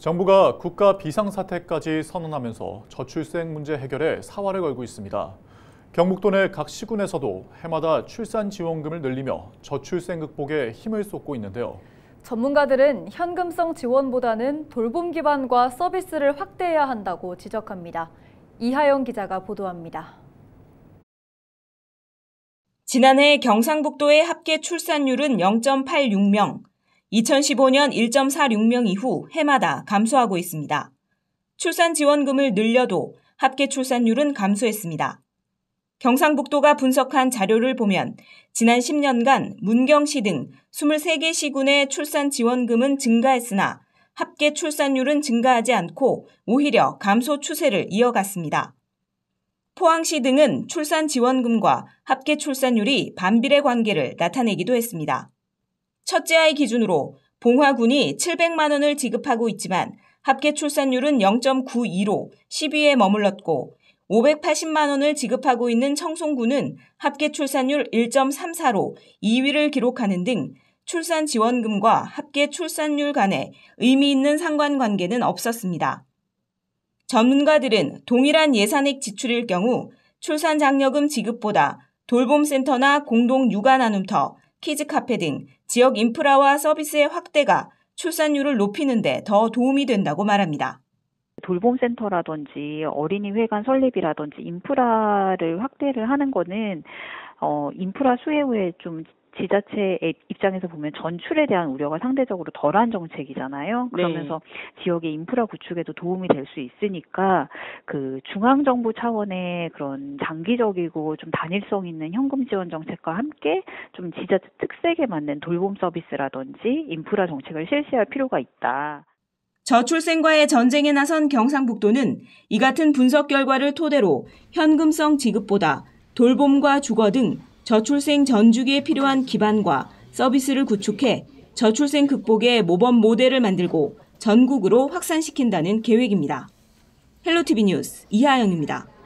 정부가 국가 비상사태까지 선언하면서 저출생 문제 해결에 사활을 걸고 있습니다. 경북도 내 각 시군에서도 해마다 출산 지원금을 늘리며 저출생 극복에 힘을 쏟고 있는데요. 전문가들은 현금성 지원보다는 돌봄 기반과 서비스를 확대해야 한다고 지적합니다. 이하영 기자가 보도합니다. 지난해 경상북도의 합계 출산율은 0.86명, 2015년 1.46명 이후 해마다 감소하고 있습니다. 출산 지원금을 늘려도 합계 출산율은 감소했습니다. 경상북도가 분석한 자료를 보면 지난 10년간 문경시 등 23개 시군의 출산 지원금은 증가했으나 합계 출산율은 증가하지 않고 오히려 감소 추세를 이어갔습니다. 포항시 등은 출산 지원금과 합계 출산율이 반비례 관계를 나타내기도 했습니다. 첫째 아이 기준으로 봉화군이 700만 원을 지급하고 있지만 합계 출산율은 0.92로 10위에 머물렀고 580만 원을 지급하고 있는 청송군은 합계 출산율 1.34로 2위를 기록하는 등 출산 지원금과 합계 출산율 간에 의미 있는 상관관계는 없었습니다. 전문가들은 동일한 예산액 지출일 경우 출산 장려금 지급보다 돌봄센터나 공동 육아 나눔터, 키즈 카페 등 지역 인프라와 서비스의 확대가 출산율을 높이는 데 더 도움이 된다고 말합니다. 돌봄센터라든지 어린이 회관 설립이라든지 인프라를 확대를 하는 거는 어, 인프라 수혜후에 좀 지자체의 입장에서 보면 전출에 대한 우려가 상대적으로 덜한 정책이잖아요. 네. 그러면서 네. 지역의 인프라 구축에도 도움이 될 수 있으니까 그 중앙 정부 차원의 그런 장기적이고 좀 단일성 있는 현금 지원 정책과 함께 좀 지자체 특색에 맞는 돌봄 서비스라든지 인프라 정책을 실시할 필요가 있다. 저출생과의 전쟁에 나선 경상북도는 이 같은 분석 결과를 토대로 현금성 지급보다 돌봄과 주거 등 저출생 전주기에 필요한 기반과 서비스를 구축해 저출생 극복의 모범 모델을 만들고 전국으로 확산시킨다는 계획입니다. 헬로티비 뉴스 이하영입니다.